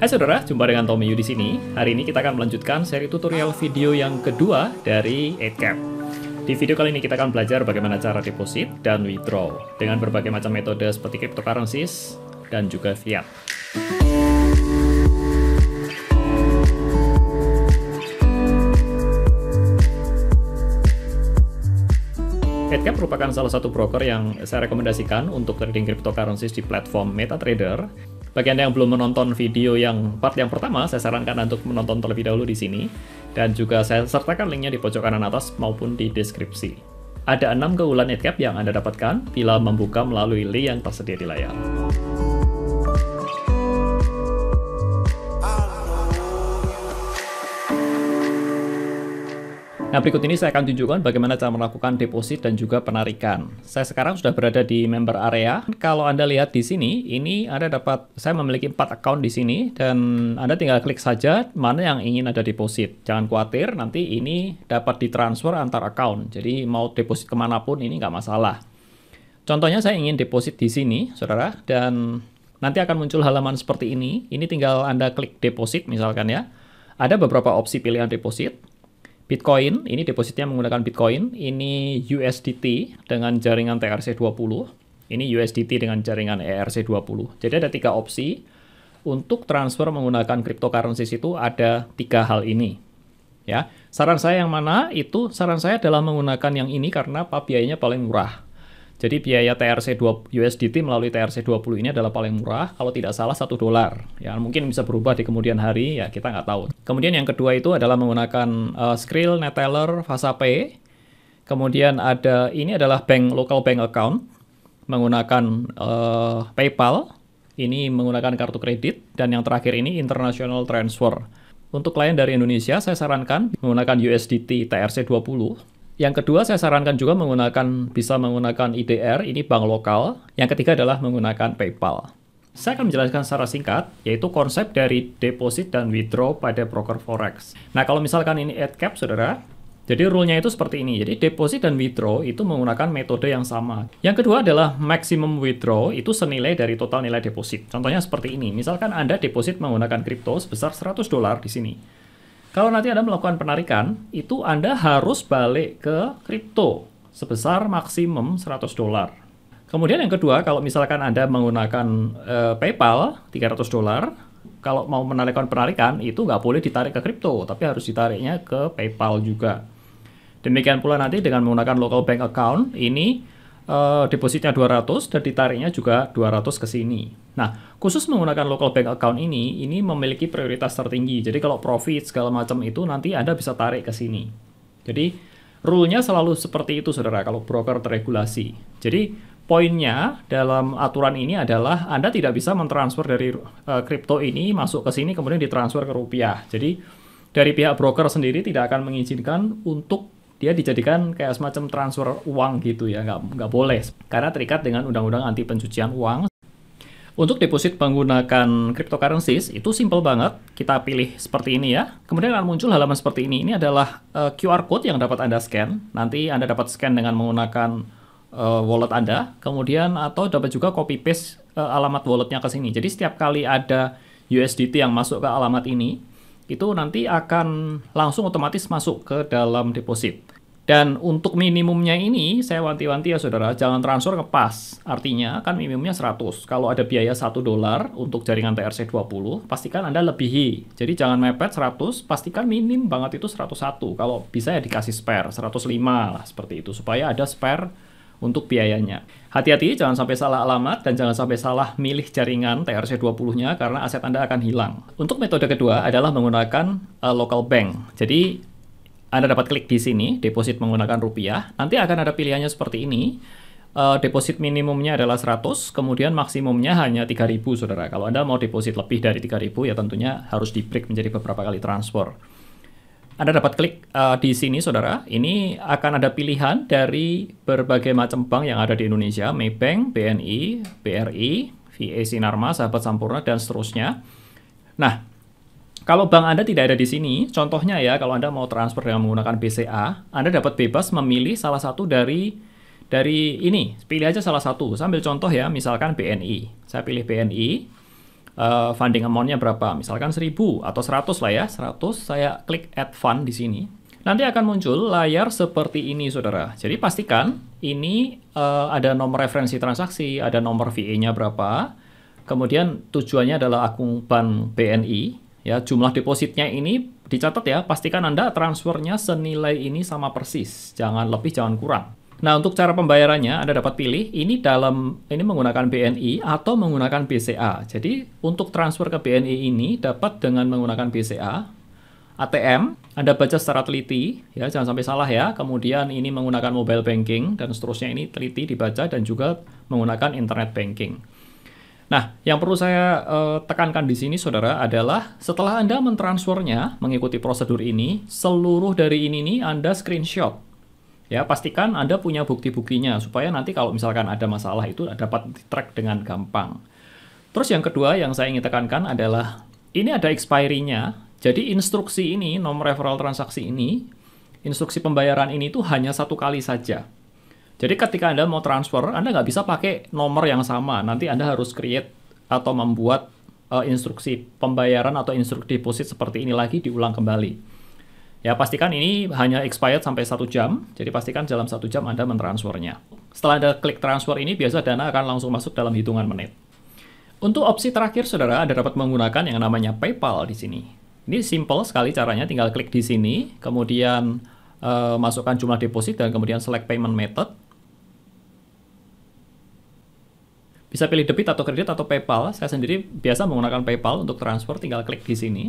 Hai saudara, jumpa dengan Tommy Yu di sini. Hari ini kita akan melanjutkan seri tutorial video yang kedua dari 8cap. Di video kali ini kita akan belajar bagaimana cara deposit dan withdraw dengan berbagai macam metode seperti cryptocurrency dan juga fiat. Edcap merupakan salah satu broker yang saya rekomendasikan untuk trading cryptocurrency di platform MetaTrader bagi Anda yang belum menonton video yang part yang pertama, saya sarankan untuk menonton terlebih dahulu di sini. Dan juga saya sertakan linknya di pojok kanan atas maupun di deskripsi. Ada 6 keunggulan Netcap yang Anda dapatkan bila membuka melalui link yang tersedia di layar. Nah, berikut ini saya akan tunjukkan bagaimana cara melakukan deposit dan juga penarikan. Saya sekarang sudah berada di member area. Kalau Anda lihat di sini, ini Anda dapat, saya memiliki 4 account di sini, dan Anda tinggal klik saja mana yang ingin ada deposit. Jangan khawatir, nanti ini dapat ditransfer antar account. Jadi, mau deposit kemanapun ini nggak masalah. Contohnya saya ingin deposit di sini, saudara, dan nanti akan muncul halaman seperti ini. Ini tinggal Anda klik deposit misalkan ya. Ada beberapa opsi pilihan deposit Bitcoin, ini depositnya menggunakan Bitcoin, ini USDT dengan jaringan TRC20, ini USDT dengan jaringan ERC20. Jadi ada tiga opsi untuk transfer menggunakan cryptocurrency itu ada tiga hal ini. Ya, saran saya yang mana? Itu saran saya adalah menggunakan yang ini karena biayanya paling murah. Jadi biaya TRC 2 USDT melalui TRC 20 ini adalah paling murah kalau tidak salah satu dolar. Ya mungkin bisa berubah di kemudian hari ya kita nggak tahu. Kemudian yang kedua itu adalah menggunakan uh, Skrill, Neteller, Vasapay. Kemudian ada ini adalah bank local bank account menggunakan uh, PayPal. Ini menggunakan kartu kredit dan yang terakhir ini international transfer. Untuk klien dari Indonesia, saya sarankan menggunakan USDT TRC 20 yang kedua saya sarankan juga menggunakan bisa menggunakan IDR, ini bank lokal. Yang ketiga adalah menggunakan PayPal. Saya akan menjelaskan secara singkat, yaitu konsep dari deposit dan withdraw pada broker forex. Nah, kalau misalkan ini add cap, saudara, jadi rule-nya itu seperti ini. Jadi deposit dan withdraw itu menggunakan metode yang sama. Yang kedua adalah maximum withdraw itu senilai dari total nilai deposit. Contohnya seperti ini. Misalkan Anda deposit menggunakan kripto sebesar 100 dolar di sini. Kalau nanti Anda melakukan penarikan, itu Anda harus balik ke kripto sebesar maksimum 100 dolar. Kemudian yang kedua, kalau misalkan Anda menggunakan e, PayPal 300 dolar, kalau mau menarikkan penarikan itu nggak boleh ditarik ke kripto, tapi harus ditariknya ke PayPal juga. Demikian pula nanti dengan menggunakan local bank account ini uh, depositnya 200 dan ditariknya juga 200 ke sini. Nah, khusus menggunakan local bank account ini, ini memiliki prioritas tertinggi. Jadi kalau profit segala macam itu nanti Anda bisa tarik ke sini. Jadi rule-nya selalu seperti itu Saudara kalau broker teregulasi. Jadi poinnya dalam aturan ini adalah Anda tidak bisa mentransfer dari eh, kripto uh, ini masuk ke sini kemudian ditransfer ke rupiah. Jadi dari pihak broker sendiri tidak akan mengizinkan untuk dia dijadikan kayak semacam transfer uang gitu ya, nggak, nggak boleh. Karena terikat dengan Undang-Undang Anti Pencucian Uang. Untuk deposit menggunakan cryptocurrency itu simple banget. Kita pilih seperti ini ya. Kemudian akan muncul halaman seperti ini. Ini adalah uh, eh, QR code yang dapat Anda scan. Nanti Anda dapat scan dengan menggunakan uh, wallet Anda. Kemudian atau dapat juga copy paste uh, alamat walletnya ke sini. Jadi setiap kali ada USDT yang masuk ke alamat ini, itu nanti akan langsung otomatis masuk ke dalam deposit. Dan untuk minimumnya ini, saya wanti-wanti ya saudara, jangan transfer ke pas. Artinya kan minimumnya 100. Kalau ada biaya 1 dolar untuk jaringan TRC20, pastikan Anda lebihi. Jadi jangan mepet 100, pastikan minim banget itu 101. Kalau bisa ya dikasih spare, 105 lah seperti itu. Supaya ada spare untuk biayanya. Hati-hati jangan sampai salah alamat dan jangan sampai salah milih jaringan TRC20-nya karena aset Anda akan hilang. Untuk metode kedua adalah menggunakan uh, local bank. Jadi anda dapat klik di sini, deposit menggunakan rupiah. Nanti akan ada pilihannya seperti ini. Uh, deposit minimumnya adalah 100, kemudian maksimumnya hanya 3000, saudara. Kalau Anda mau deposit lebih dari 3000, ya tentunya harus di-break menjadi beberapa kali transfer. Anda dapat klik uh, di sini, saudara. Ini akan ada pilihan dari berbagai macam bank yang ada di Indonesia, Maybank, BNI, BRI, VA Sinarma, Sahabat Sampurna, dan seterusnya. Nah, kalau bank Anda tidak ada di sini, contohnya ya, kalau Anda mau transfer dengan menggunakan BCA, Anda dapat bebas memilih salah satu dari dari ini. Pilih aja salah satu. Sambil contoh ya, misalkan BNI. Saya pilih BNI uh, funding amountnya berapa. Misalkan 1000 atau 100 lah ya, 100 saya klik add fund di sini. Nanti akan muncul layar seperti ini, saudara. Jadi pastikan ini uh, ada nomor referensi transaksi, ada nomor VA-nya berapa. Kemudian tujuannya adalah akun bank BNI. Ya, jumlah depositnya ini dicatat ya. Pastikan Anda transfernya senilai ini sama persis. Jangan lebih, jangan kurang. Nah, untuk cara pembayarannya Anda dapat pilih ini dalam ini menggunakan BNI atau menggunakan BCA. Jadi, untuk transfer ke BNI ini dapat dengan menggunakan BCA, ATM, Anda baca secara teliti ya, jangan sampai salah ya. Kemudian ini menggunakan mobile banking dan seterusnya ini teliti dibaca dan juga menggunakan internet banking. Nah, yang perlu saya uh, tekankan di sini, saudara, adalah setelah Anda mentransfernya mengikuti prosedur ini, seluruh dari ini nih Anda screenshot Ya, pastikan Anda punya bukti-buktinya supaya nanti kalau misalkan ada masalah itu dapat di track dengan gampang. Terus yang kedua yang saya ingin tekankan adalah ini ada expiry-nya. Jadi instruksi ini, nomor referral transaksi ini, instruksi pembayaran ini itu hanya satu kali saja. Jadi ketika Anda mau transfer, Anda nggak bisa pakai nomor yang sama. Nanti Anda harus create atau membuat uh, instruksi pembayaran atau instruksi deposit seperti ini lagi diulang kembali. Ya pastikan ini hanya expired sampai satu jam, jadi pastikan dalam satu jam Anda mentransfernya. Setelah Anda klik transfer ini, biasa dana akan langsung masuk dalam hitungan menit. Untuk opsi terakhir, saudara, Anda dapat menggunakan yang namanya PayPal di sini. Ini simple sekali caranya, tinggal klik di sini, kemudian uh, masukkan jumlah deposit, dan kemudian select payment method. Bisa pilih debit atau kredit atau PayPal. Saya sendiri biasa menggunakan PayPal untuk transfer, tinggal klik di sini.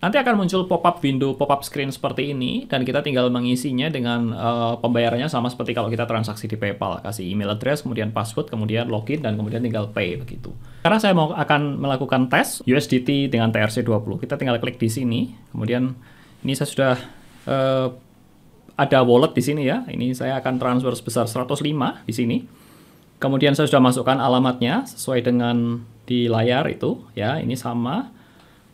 Nanti akan muncul pop-up window, pop-up screen seperti ini, dan kita tinggal mengisinya dengan uh, pembayarannya sama seperti kalau kita transaksi di PayPal. Kasih email address, kemudian password, kemudian login, dan kemudian tinggal pay, begitu. Karena saya mau akan melakukan tes USDT dengan TRC20. Kita tinggal klik di sini, kemudian ini saya sudah uh, ada wallet di sini ya. Ini saya akan transfer sebesar 105 di sini. Kemudian saya sudah masukkan alamatnya sesuai dengan di layar itu, ya, ini sama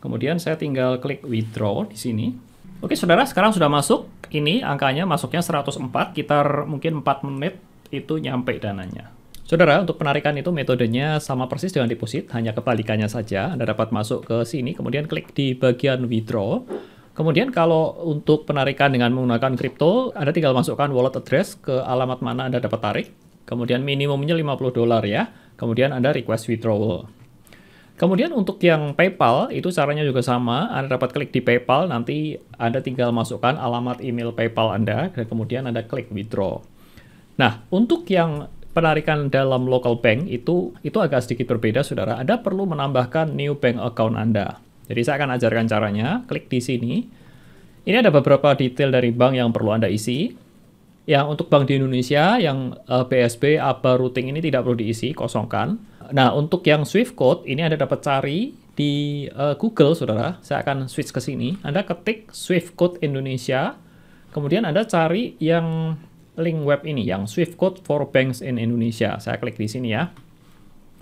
Kemudian saya tinggal klik withdraw di sini. Oke, saudara, sekarang sudah masuk. Ini angkanya masuknya 104, sekitar mungkin 4 menit itu nyampe dananya. Saudara, untuk penarikan itu metodenya sama persis dengan deposit, hanya kebalikannya saja. Anda dapat masuk ke sini, kemudian klik di bagian withdraw. Kemudian kalau untuk penarikan dengan menggunakan kripto, Anda tinggal masukkan wallet address ke alamat mana Anda dapat tarik. Kemudian minimumnya 50 dolar ya. Kemudian Anda request withdrawal. Kemudian untuk yang PayPal, itu caranya juga sama. Anda dapat klik di PayPal, nanti Anda tinggal masukkan alamat email PayPal Anda, dan kemudian Anda klik withdraw. Nah, untuk yang penarikan dalam local bank itu itu agak sedikit berbeda, saudara. Anda perlu menambahkan new bank account Anda. Jadi saya akan ajarkan caranya. Klik di sini. Ini ada beberapa detail dari bank yang perlu Anda isi. Yang untuk bank di Indonesia yang BSB, eh, apa Routing ini tidak perlu diisi, kosongkan. Nah, untuk yang Swift Code, ini Anda dapat cari di uh, Google, saudara. Saya akan switch ke sini. Anda ketik Swift Code Indonesia, kemudian Anda cari yang link web ini, yang Swift Code for Banks in Indonesia. Saya klik di sini ya.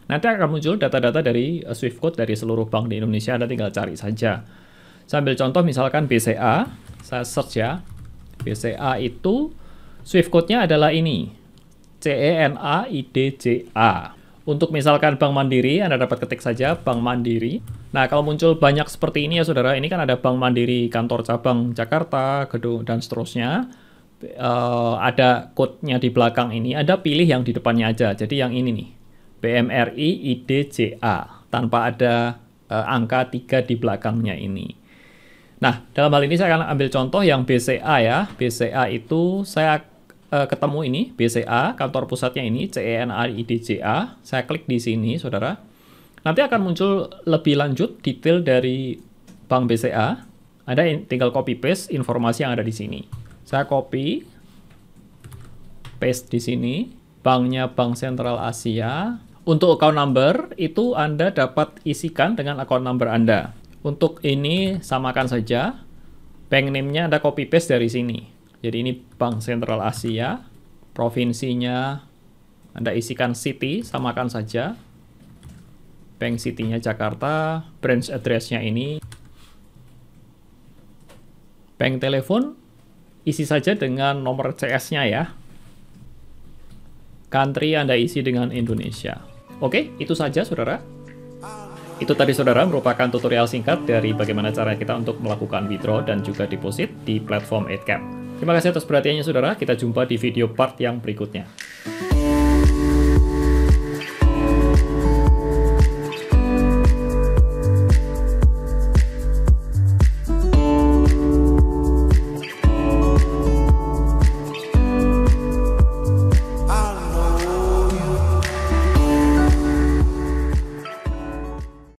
Nanti akan muncul data-data dari eh, Swift Code dari seluruh bank di Indonesia. Anda tinggal cari saja. Sambil contoh misalkan BCA, saya search ya. BCA itu Swift code-nya adalah ini. C E N A I D J A. Untuk misalkan Bank Mandiri, Anda dapat ketik saja Bank Mandiri. Nah, kalau muncul banyak seperti ini ya saudara, ini kan ada Bank Mandiri kantor cabang Jakarta, gedung, dan seterusnya. Uh, ada code di belakang ini, ada pilih yang di depannya aja. Jadi yang ini nih, BMRI IDJA, tanpa ada uh, angka 3 di belakangnya ini. Nah, dalam hal ini saya akan ambil contoh yang BCA ya. BCA itu saya uh, ketemu ini BCA, kantor pusatnya ini CENRIDJA Saya klik di sini, Saudara. Nanti akan muncul lebih lanjut detail dari Bank BCA. Anda tinggal copy paste informasi yang ada di sini. Saya copy paste di sini. Banknya Bank Sentral Asia. Untuk account number itu Anda dapat isikan dengan account number Anda. Untuk ini samakan saja. Bank name-nya Anda copy paste dari sini. Jadi ini Bank Sentral Asia, provinsinya Anda isikan city, samakan saja. Bank City-nya Jakarta, branch address-nya ini. Bank telepon, isi saja dengan nomor CS-nya ya. Country Anda isi dengan Indonesia. Oke, itu saja saudara. Itu tadi saudara merupakan tutorial singkat dari bagaimana cara kita untuk melakukan withdraw dan juga deposit di platform 8 Terima kasih atas perhatiannya saudara, kita jumpa di video part yang berikutnya.